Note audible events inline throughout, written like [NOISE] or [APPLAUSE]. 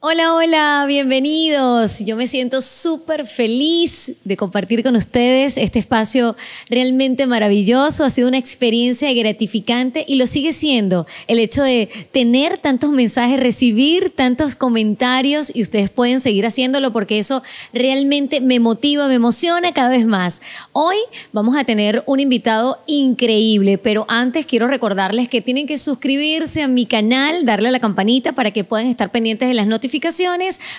Hola, hola, bienvenidos. Yo me siento súper feliz de compartir con ustedes este espacio realmente maravilloso. Ha sido una experiencia gratificante y lo sigue siendo. El hecho de tener tantos mensajes, recibir tantos comentarios y ustedes pueden seguir haciéndolo porque eso realmente me motiva, me emociona cada vez más. Hoy vamos a tener un invitado increíble, pero antes quiero recordarles que tienen que suscribirse a mi canal, darle a la campanita para que puedan estar pendientes de las notificaciones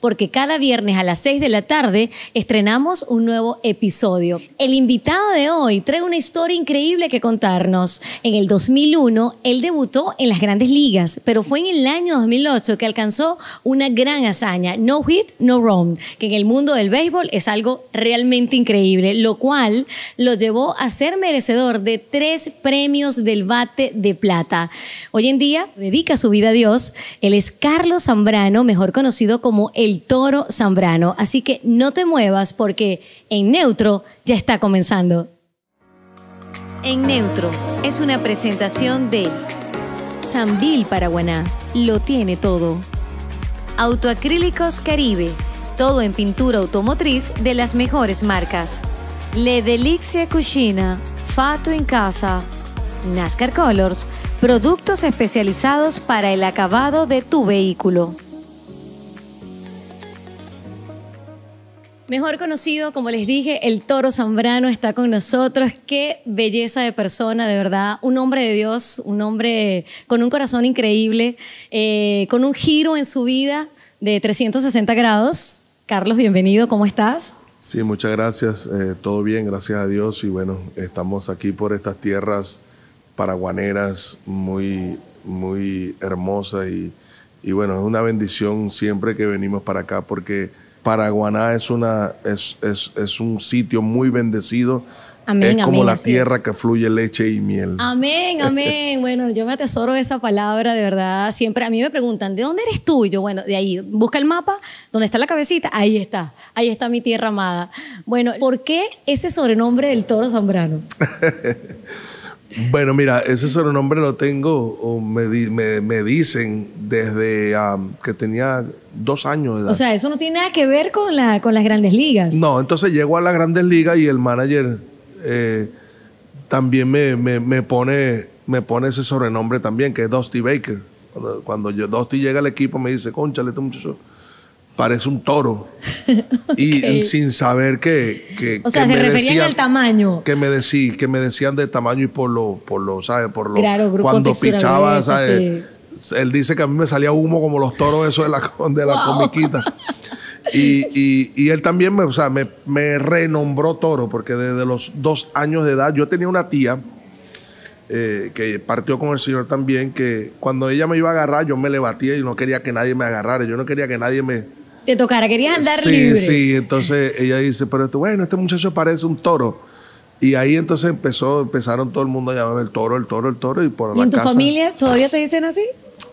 porque cada viernes a las 6 de la tarde estrenamos un nuevo episodio. El invitado de hoy trae una historia increíble que contarnos. En el 2001, él debutó en las grandes ligas, pero fue en el año 2008 que alcanzó una gran hazaña, no hit, no run, que en el mundo del béisbol es algo realmente increíble, lo cual lo llevó a ser merecedor de tres premios del bate de plata. Hoy en día dedica su vida a Dios. Él es Carlos Zambrano, mejor conocido como el toro zambrano. Así que no te muevas porque en neutro ya está comenzando. En neutro es una presentación de Sambil Paraguaná, lo tiene todo. Autoacrílicos Caribe, todo en pintura automotriz de las mejores marcas. Le Delixia Cucina, Fato en Casa, NASCAR Colors, productos especializados para el acabado de tu vehículo. Mejor conocido, como les dije, el Toro Zambrano está con nosotros. Qué belleza de persona, de verdad. Un hombre de Dios, un hombre con un corazón increíble, eh, con un giro en su vida de 360 grados. Carlos, bienvenido, ¿cómo estás? Sí, muchas gracias. Eh, todo bien, gracias a Dios. Y bueno, estamos aquí por estas tierras paraguaneras muy, muy hermosas. Y, y bueno, es una bendición siempre que venimos para acá porque Paraguaná es, una, es, es, es un sitio muy bendecido. Amén, es como la tierra que fluye leche y miel. Amén, amén. [LAUGHS] bueno, yo me atesoro esa palabra, de verdad. Siempre a mí me preguntan, ¿de dónde eres tú? yo, bueno, de ahí, busca el mapa, donde está la cabecita, ahí está, ahí está mi tierra amada. Bueno, ¿por qué ese sobrenombre del toro zambrano? [LAUGHS] Bueno, mira, ese sobrenombre lo tengo, o me, dicen desde que tenía dos años de edad. O sea, eso no tiene nada que ver con, con las grandes ligas. No, entonces llego a las grandes ligas y el manager eh, también me, pone, me pone ese sobrenombre también, que es Dusty Baker. Cuando, yo, Dusty llega al equipo me dice, conchale, este muchacho parece un toro. [LAUGHS] Y sin saber que... que o sea, se referían al tamaño. Que me, decí, que me decían de tamaño y por lo, por lo ¿sabes? Por lo... cuando pichaba, Él dice que a mí me salía humo como los toros eso de la, [LAUGHS] de la comiquita. Y, él también me, me, renombró toro, porque desde los dos años de edad yo tenía una tía eh, que partió con el señor también, que cuando ella me iba a agarrar yo me le batía y no quería que nadie me agarrara, yo no quería que nadie me, te tocara, querías andar libre. Sí, sí. entonces ella dice, pero este, bueno, este muchacho parece un toro. Y ahí entonces empezó, empezaron todo el mundo a llamar el toro, el toro, el toro y por ¿Y la en tu familia todavía te dicen así?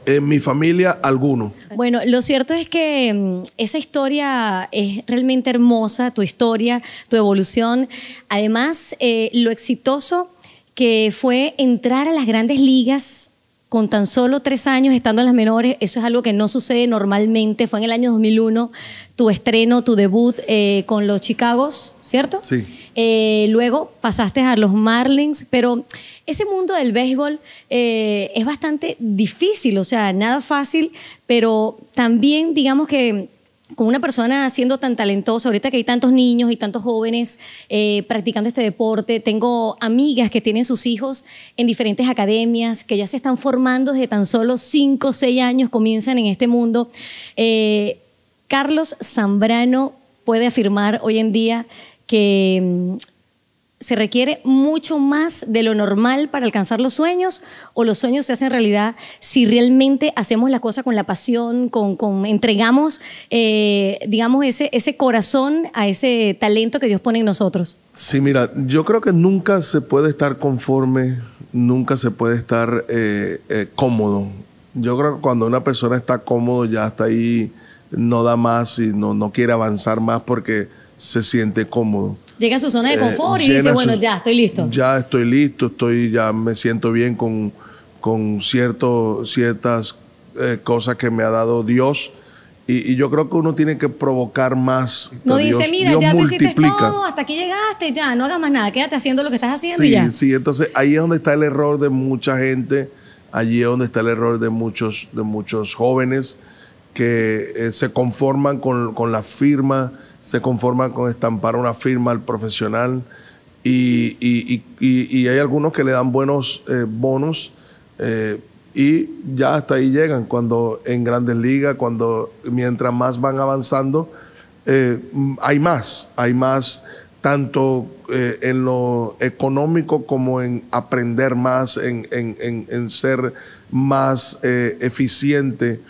En mi familia, alguno. Bueno, lo cierto es que mm, esa historia es realmente hermosa, tu historia, tu evolución. Además, eh, lo exitoso que fue entrar a las grandes ligas con tan solo tres años estando en las menores, eso es algo que no sucede normalmente. Fue en el año 2001 tu estreno, tu debut eh, con los Chicagos, ¿cierto? Sí. Eh, luego pasaste a los Marlins, pero ese mundo del béisbol eh, es bastante difícil, o sea, nada fácil, pero también digamos que con una persona siendo tan talentosa, ahorita que hay tantos niños y tantos jóvenes eh, practicando este deporte, tengo amigas que tienen sus hijos en diferentes academias, que ya se están formando desde tan solo 5 o 6 años, comienzan en este mundo. Eh, Carlos Zambrano puede afirmar hoy en día que mm, se requiere mucho más de lo normal para alcanzar los sueños o los sueños se hacen realidad si realmente hacemos la cosa con la pasión, con, entregamos, eh, digamos, ese, ese corazón a ese talento que Dios pone en nosotros? Sí, mira, yo creo que nunca se puede estar conforme, nunca se puede estar eh, eh, cómodo. Yo creo que cuando una persona está cómodo ya está ahí, no da más y no, no quiere avanzar más porque se siente cómodo llega a su zona de eh, confort y dice, bueno, ya estoy listo. Ya estoy listo, estoy, ya me siento bien con, con ciertas eh, cosas que me ha dado Dios. Y, yo creo que uno tiene que provocar más. No dice, mira, ya hiciste todo, hasta aquí llegaste, ya, no hagas más nada, quédate haciendo lo que estás haciendo sí, ya. Sí, entonces ahí es donde está el error de mucha gente, allí es donde está el error de muchos, de muchos jóvenes que eh, se conforman con, con la firma, se conforman con estampar una firma al profesional y, hay algunos que le dan buenos eh, bonos eh, y ya hasta ahí llegan cuando en grandes ligas, cuando mientras más van avanzando, eh, hay más, hay más tanto en lo económico como en aprender más, en, ser más eficiente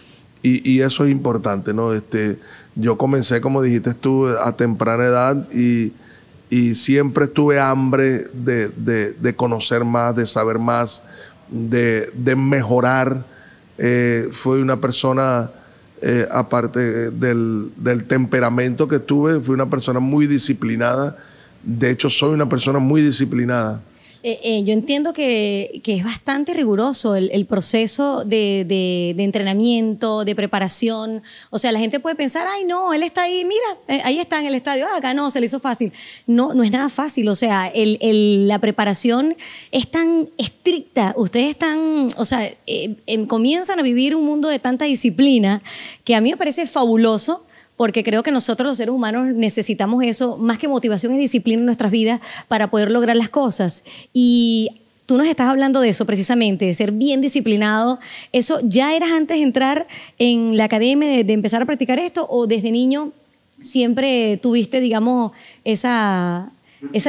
y, eso es importante, ¿no? Este, yo comencé, como dijiste tú, a temprana edad y, siempre tuve hambre de, conocer más, de saber más, de, mejorar. Eh, fui una persona, eh, aparte del, del, temperamento que tuve, fui una persona muy disciplinada. De hecho, soy una persona muy disciplinada. Eh, eh, yo entiendo que, es bastante riguroso el, proceso de, entrenamiento, de preparación. O sea, la gente puede pensar, ay, no, él está ahí, mira, eh, ahí está en el estadio, ah, acá no, se le hizo fácil. No, no es nada fácil. O sea, la preparación es tan estricta. Ustedes están, o sea, em, comienzan a vivir un mundo de tanta disciplina que a mí me parece fabuloso porque creo que nosotros los seres humanos necesitamos eso, más que motivación y disciplina en nuestras vidas para poder lograr las cosas. Y tú nos estás hablando de eso precisamente, de ser bien disciplinado. ¿Eso ya eras antes de entrar en la academia, de, empezar a practicar esto, o desde niño siempre tuviste, digamos, esa,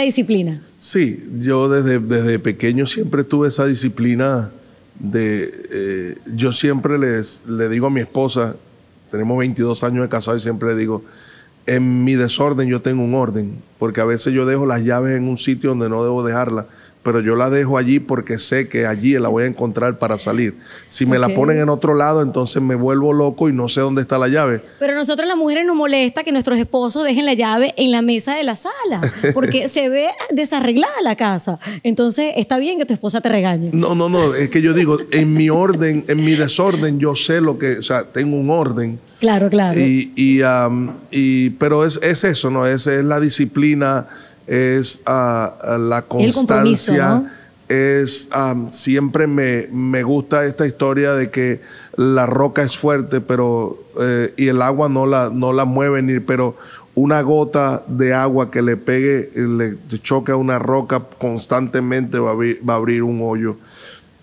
disciplina? Sí, yo desde, pequeño siempre tuve esa disciplina de, eh, yo siempre les, le digo a mi esposa, tenemos 22 años de casado y siempre digo, en mi desorden yo tengo un orden, porque a veces yo dejo las llaves en un sitio donde no debo dejarlas pero yo la dejo allí porque sé que allí la voy a encontrar para salir. Si me la ponen en otro lado, entonces me vuelvo loco y no sé dónde está la llave. Pero a nosotros las mujeres nos molesta que nuestros esposos dejen la llave en la mesa de la sala, porque [LAUGHS] se ve desarreglada la casa. Entonces está bien que tu esposa te regañe. No, no, no, es que yo digo, en mi orden, en mi desorden, yo sé lo que, o sea, tengo un orden. Claro, claro. Y, y, y pero es, eso, ¿no? Es, es la disciplina es a ah, ah, la constancia. Es ah, siempre me, gusta esta historia de que la roca es fuerte, pero eh, y el agua no la, no la mueve ni, pero una gota de agua que le pegue, eh, le choque a una roca constantemente va a abrir, un hoyo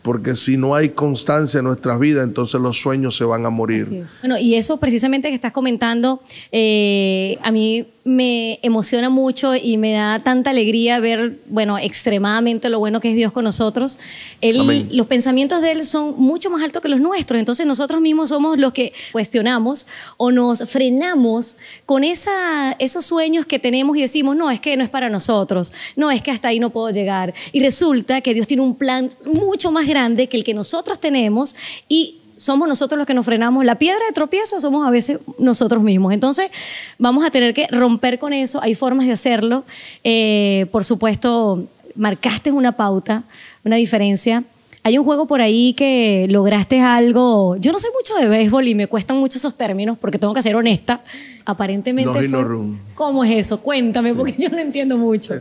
porque si no hay constancia en nuestras vidas, entonces los sueños se van a morir. Bueno, y eso precisamente que estás comentando, eh, a mí me emociona mucho y me da tanta alegría ver, bueno, extremadamente lo bueno que es Dios con nosotros. Él, los pensamientos de Él son mucho más altos que los nuestros, entonces nosotros mismos somos los que cuestionamos o nos frenamos con esa, esos sueños que tenemos y decimos, no, es que no es para nosotros, no, es que hasta ahí no puedo llegar. Y resulta que Dios tiene un plan mucho más grande que el que nosotros tenemos y somos nosotros los que nos frenamos. La piedra de tropiezo somos a veces nosotros mismos. Entonces, vamos a tener que romper con eso. Hay formas de hacerlo. Eh, por supuesto, marcaste una pauta, una diferencia. Hay un juego por ahí que lograste algo. Yo no sé mucho de béisbol y me cuestan mucho esos términos porque tengo que ser honesta. Aparentemente. No, no ¿Cómo es eso? Cuéntame, porque yo no entiendo mucho.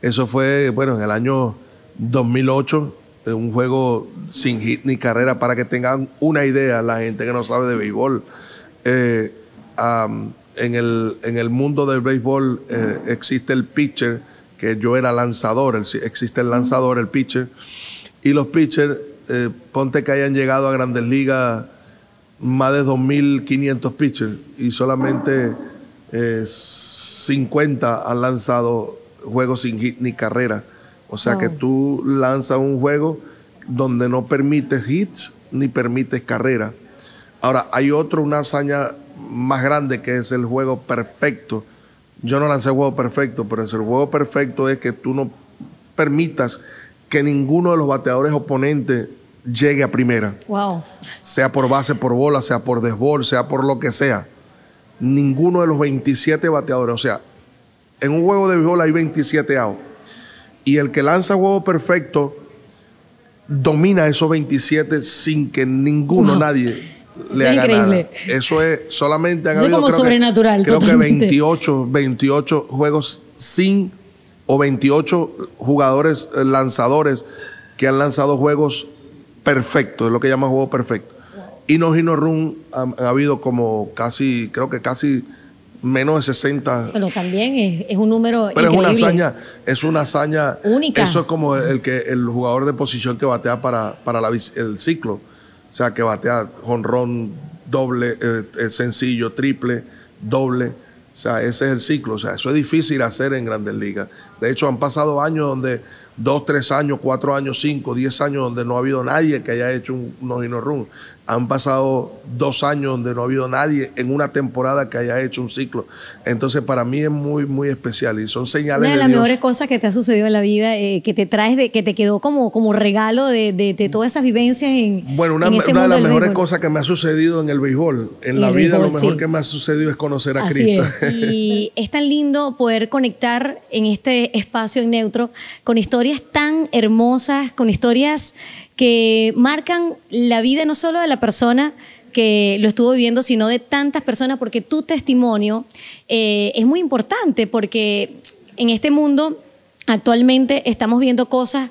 Eso fue, bueno, en el año 2008 un juego sin hit ni carrera, para que tengan una idea la gente que no sabe de béisbol. Eh, en, el, mundo del béisbol eh, existe el pitcher, que yo era lanzador, existe el lanzador, el pitcher, y los pitchers, eh, ponte que hayan llegado a grandes ligas más de 2.500 pitchers y solamente 50 han lanzado juegos sin hit ni carrera. O sea que tú lanzas un juego donde no permites hits ni permites carrera. Ahora, hay otro, una hazaña más grande que es el juego perfecto. Yo no lancé el juego perfecto, pero el juego perfecto es que tú no permitas que ninguno de los bateadores oponentes llegue a primera. Wow. Sea por base, por bola, sea por desbol, sea por lo que sea. Ninguno de los 27 bateadores, o sea, en un juego de béisbol hay 27 outs. Y el que lanza juego perfecto domina esos 27 sin que ninguno, nadie le haga increíble. Eso es solamente han Eso es como sobrenatural. Que, creo que 28, 28 juegos sin o 28 jugadores eh, lanzadores que han lanzado juegos perfectos, es lo que llaman juego perfecto. Y no Run ha habido como casi, creo que casi menos de 60. Pero también es, un número. Pero es una hazaña, es una hazaña única. Eso es como el que el jugador de posición que batea para, para la, el ciclo. O sea, que batea jonrón doble, eh, eh, sencillo, triple, doble. O sea, ese es el ciclo. O sea, eso es difícil hacer en grandes ligas. De hecho, han pasado años donde, dos, tres años, cuatro años, cinco, diez años, donde no ha habido nadie que haya hecho un, unos run. Han pasado dos años donde no ha habido nadie en una temporada que haya hecho un ciclo. Entonces, para mí es muy, muy especial y son señales. Una de, las mejores cosas que te ha sucedido en la vida, eh, que te traes, de, que te quedó como, como regalo de, todas esas vivencias en. Bueno, una, una de las mejores cosas que me ha sucedido en el béisbol. En la vida, lo mejor que me ha sucedido es conocer a Así Cristo. Y [LAUGHS] es tan lindo poder conectar en este espacio en neutro con historias tan hermosas, con historias que marcan la vida no solo de la persona que lo estuvo viviendo, sino de tantas personas, porque tu testimonio eh, es muy importante, porque en este mundo actualmente estamos viendo cosas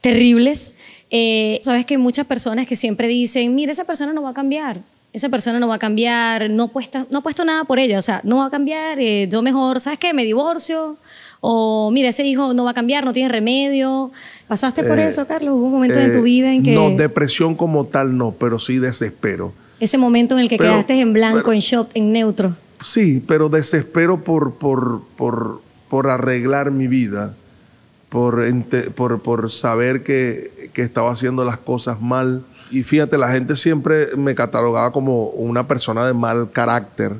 terribles. Eh, sabes que muchas personas que siempre dicen, mira, esa persona no va a cambiar, esa persona no va a cambiar, no, puesta, no ha puesto nada por ella, o sea, no va a cambiar, eh, yo mejor, ¿sabes qué? Me divorcio, o mira, ese hijo no va a cambiar, no tiene remedio. ¿Pasaste por eh, eso, Carlos? ¿Hubo un momento en tu eh, vida en que...? No, depresión como tal no, pero sí desespero. Ese momento en el que quedaste en blanco, en shock, en neutro. Sí, pero desespero por, por, por, por arreglar mi vida, por, por, por saber que, que estaba haciendo las cosas mal. Y fíjate, la gente siempre me catalogaba como una persona de mal carácter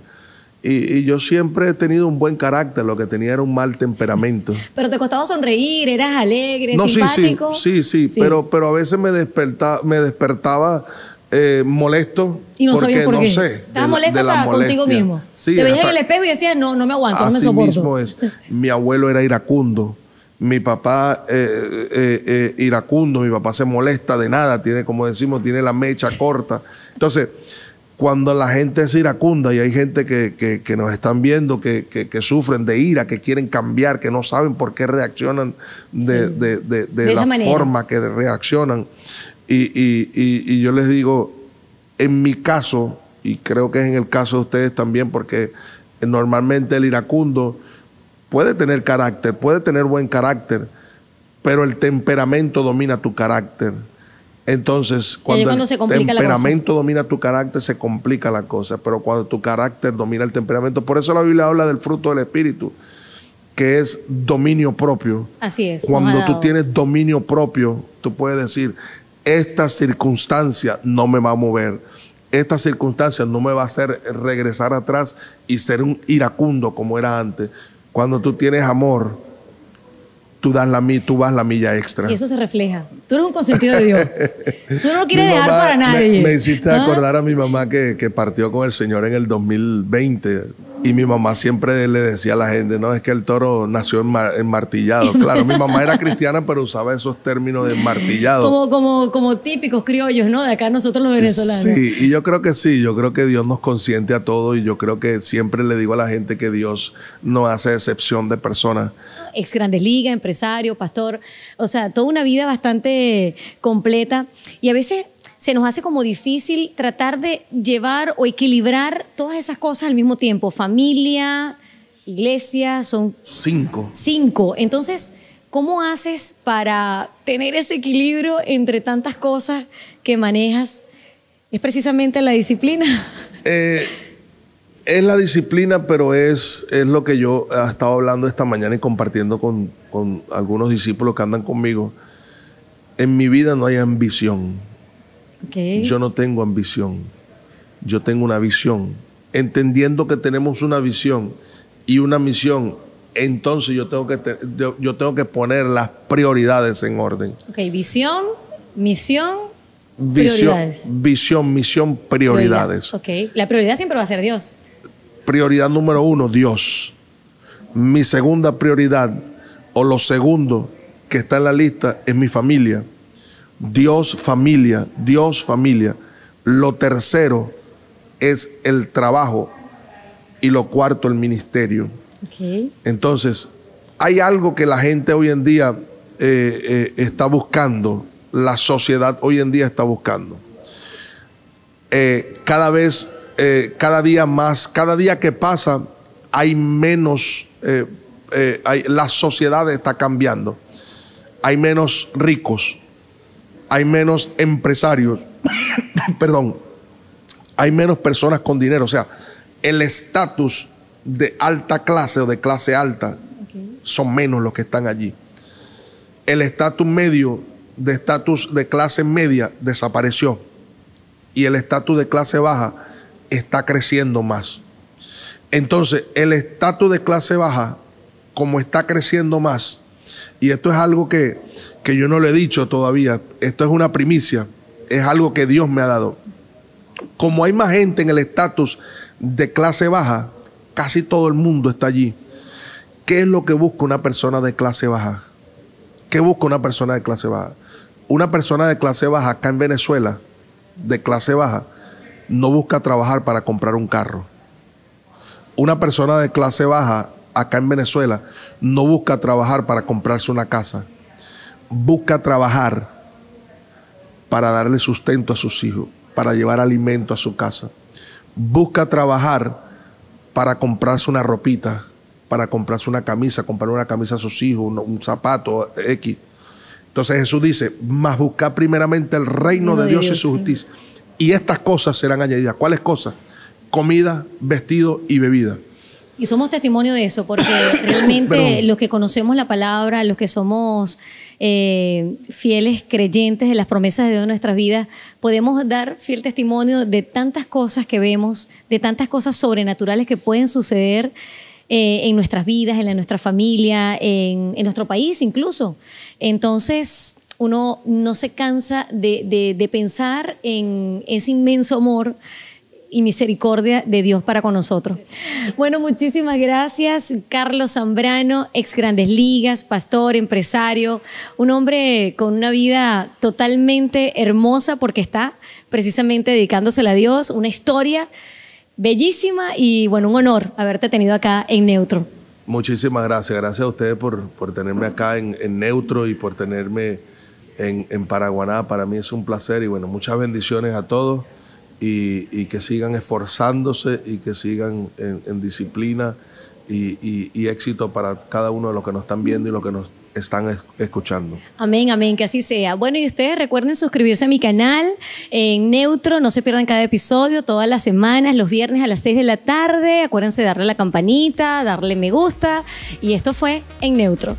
y, yo siempre he tenido un buen carácter, lo que tenía era un mal temperamento. [LAUGHS] Pero te costaba sonreír, eras alegre, simpático. Sí, sí, Pero, pero a veces me, desperta, me despertaba eh, molesto. Y no porque por qué. no sé. Estabas molesto contigo mismo. te veías en el espejo y decías, no, no me aguanto, no me soporto. mismo es. Mi abuelo era iracundo. Mi papá eh, eh, iracundo, mi papá se molesta de nada, tiene, como decimos, tiene la mecha corta. Entonces, cuando la gente es iracunda y hay gente que, nos están viendo, que, sufren de ira, que quieren cambiar, que no saben por qué reaccionan de, la forma que reaccionan. y, yo les digo, en mi caso, y creo que es en el caso de ustedes también, porque normalmente el iracundo puede tener carácter, puede tener buen carácter, pero el temperamento domina tu carácter entonces, cuando, el temperamento domina tu carácter, se complica la cosa. Pero cuando tu carácter domina el temperamento, por eso la Biblia habla del fruto del Espíritu, que es dominio propio. Así es. Cuando tú tienes dominio propio, tú puedes decir, esta circunstancia no me va a mover. Esta circunstancia no me va a hacer regresar atrás y ser un iracundo como era antes. Cuando tú tienes amor, tú, das la, tú vas la milla extra. Y eso se refleja. Tú eres un consentido de Dios. Tú no lo [LAUGHS] quieres dejar para nadie. Me, hiciste ¿Ah? acordar a mi mamá que, que partió con el Señor en el 2020 y mi mamá siempre le decía a la gente, no, es que el toro nació en martillado. [LAUGHS] Claro, mi mamá era cristiana, pero usaba esos términos de martillado. Como, como, como típicos criollos, ¿no? De acá nosotros los venezolanos. Sí, y yo creo que sí, yo creo que Dios nos consiente a todos y yo creo que siempre le digo a la gente que Dios no hace excepción de personas. Ex Grandes Ligas, empresario, pastor, o sea, toda una vida bastante completa. Y a veces se nos hace como difícil tratar de llevar o equilibrar todas esas cosas al mismo tiempo. Familia, iglesia, son... Cinco. Cinco. Entonces, ¿cómo haces para tener ese equilibrio entre tantas cosas que manejas? ¿Es precisamente la disciplina? [LAUGHS] Eh, es la disciplina, pero es, es lo que yo he estado hablando esta mañana y compartiendo con, con algunos discípulos que andan conmigo. En mi vida no hay ambición yo no tengo ambición, yo tengo una visión. Entendiendo que tenemos una visión y una misión, entonces yo tengo que, yo tengo que poner las prioridades en orden. Ok, visión, misión. prioridades. visión, misión, prioridades. Ok, la prioridad siempre va a ser Dios. Prioridad número uno, Dios. Mi segunda prioridad, o lo segundo que está en la lista, es mi familia. Dios familia, Dios familia. Lo tercero es el trabajo y lo cuarto el ministerio. Entonces, hay algo que la gente hoy en día eh, eh, está buscando, la sociedad hoy en día está buscando. Eh, cada vez, cada día más, cada día que pasa, hay menos, la sociedad está cambiando. Hay menos ricos, hay menos empresarios, [COUGHS] perdón, hay menos personas con dinero. O sea, el estatus de alta clase o de clase alta son menos los que están allí. El estatus medio de estatus de clase media desapareció y el estatus de clase baja está creciendo más. Entonces, el estatus de clase baja, como está creciendo más, y esto es algo que que yo no le he dicho todavía, esto es una primicia, es algo que Dios me ha dado. Como hay más gente en el estatus de clase baja, casi todo el mundo está allí. ¿Qué es lo que busca una persona de clase baja? ¿Qué busca una persona de clase baja? Una persona de clase baja acá en Venezuela, de clase baja, no busca trabajar para comprar un carro. Una persona de clase baja acá en Venezuela no busca trabajar para comprarse una casa busca trabajar para darle sustento a sus hijos, para llevar alimento a su casa. Busca trabajar para comprarse una ropita, para comprarse una camisa, comprar una camisa a sus hijos, un, zapato X. Entonces Jesús dice, más busca primeramente el reino de, Dios, y su justicia. Y estas cosas serán añadidas. ¿Cuáles cosas? Comida, vestido y bebida. Y somos testimonio de eso, porque [COUGHS] realmente los que conocemos la palabra, los que somos eh, fieles creyentes de las promesas de Dios en nuestras vidas, podemos dar fiel testimonio de tantas cosas que vemos, de tantas cosas sobrenaturales que pueden suceder eh, en nuestras vidas, en nuestra familia, en, nuestro país incluso. Entonces, uno no se cansa de, de pensar en ese inmenso amor y misericordia de Dios para con nosotros. Bueno, muchísimas gracias, Carlos Zambrano, ex Grandes Ligas, pastor, empresario, un hombre con una vida totalmente hermosa porque está precisamente dedicándose a Dios, una historia bellísima y bueno, un honor haberte tenido acá en Neutro. Muchísimas gracias, gracias a ustedes por, por tenerme acá en, Neutro y por tenerme en, en Paraguaná. Para mí es un placer y bueno, muchas bendiciones a todos y, que sigan esforzándose y que sigan en, disciplina y, éxito para cada uno de los que nos están viendo y los que nos están escuchando. Amén, amén, que así sea. Bueno, y ustedes recuerden suscribirse a mi canal en Neutro, no se pierdan cada episodio, todas las semanas, los viernes a las 6 de la tarde. Acuérdense de darle la campanita, darle me gusta. Y esto fue en Neutro.